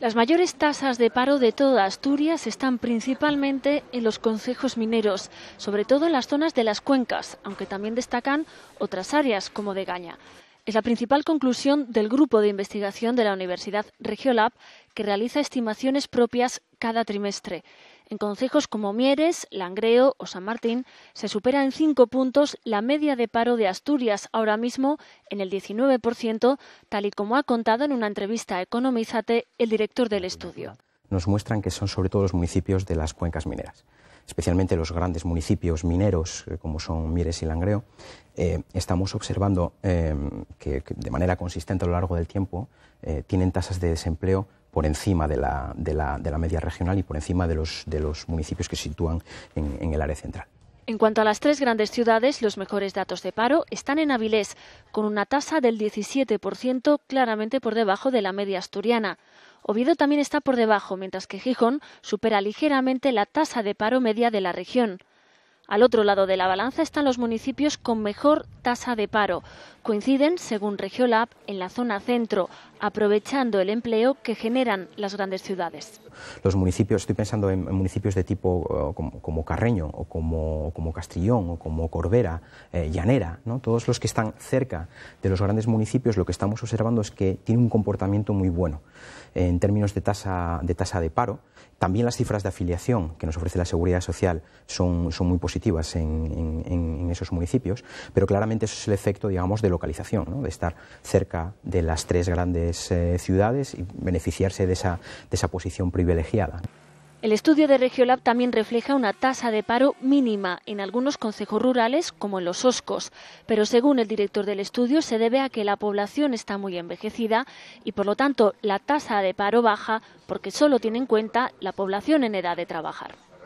Las mayores tasas de paro de toda Asturias están principalmente en los concejos mineros, sobre todo en las zonas de las cuencas, aunque también destacan otras áreas como de Gaña. Es la principal conclusión del grupo de investigación de la Universidad Regiolab, que realiza estimaciones propias cada trimestre. En concejos como Mieres, Langreo o San Martín se supera en cinco puntos la media de paro de Asturias, ahora mismo en el 19%, tal y como ha contado en una entrevista a Economizate el director del estudio nos muestran que son sobre todo los municipios de las cuencas mineras. Especialmente los grandes municipios mineros, eh, como son Mieres y Langreo, eh, estamos observando em, que, de manera consistente a lo largo del tiempo eh, tienen tasas de desempleo por encima de la, media regional y por encima de los, de los municipios que se sitúan en el área central. En cuanto a las tres grandes ciudades, los mejores datos de paro están en Avilés, con una tasa del 17%, claramente por debajo de la media asturiana. Oviedo también está por debajo, mientras que Gijón supera ligeramente la tasa de paro media de la región. Al otro lado de la balanza están los municipios con mejor tasa de paro. Coinciden, según Regiolab, en la zona centro, aprovechando el empleo que generan las grandes ciudades. Los municipios, estoy pensando en municipios de tipo eh, como, Carreño o como, como, Castrillón o como Corbera, eh, Llanera, ¿no? todos los que están cerca de los grandes municipios, lo que estamos observando es que tienen un comportamiento muy bueno en términos de tasa de, tasa de paro. También las cifras de afiliación que nos ofrece la Seguridad Social son, son muy positivas en, esos municipios, pero claramente eso es el efecto, digamos, de localización, de estar cerca de las tres grandes eh, ciudades y beneficiarse de esa, de esa posición privilegiada. El estudio de Regiolab también refleja una tasa de paro mínima en algunos concejos rurales, como en los Oscos, pero según el director del estudio se debe a que la población está muy envejecida y por lo tanto la tasa de paro baja porque solo tiene en cuenta la población en edad de trabajar.